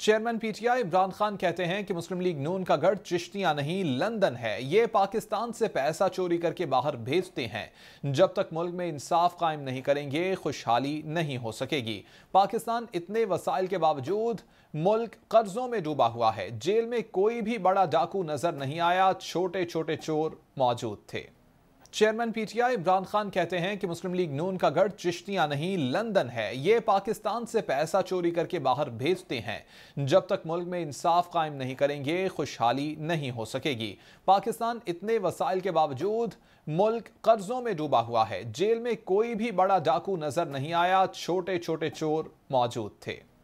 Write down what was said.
chairman PTI Imran Khan कहते हैं कि मुस्लिम लीग नून का गढ़ चिश्तियां नहीं लंदन है ये पाकिस्तान से पैसा चोरी करके बाहर भेजते हैं जब तक मुल्क में इंसाफ कायम नहीं करेंगे खुशहाली नहीं हो सकेगी पाकिस्तान इतने वसाइल के बावजूद मुल्क कर्जों में डूबा हुआ है जेल में कोई भी बड़ा डाकू नजर नहीं आया छोटे छोटे चोर मौजूद थे चेयरमैन पीटीआई इमरान खान कहते हैं कि मुस्लिम लीग नून का गढ़ चिश्तियां नहीं लंदन है ये पाकिस्तान से पैसा चोरी करके बाहर भेजते हैं जब तक मुल्क में इंसाफ कायम नहीं करेंगे खुशहाली नहीं हो सकेगी पाकिस्तान इतने वसाइल के बावजूद मुल्क कर्जों में डूबा हुआ है जेल में कोई भी बड़ा डाकू नजर नहीं आया छोटे छोटे चोर मौजूद थे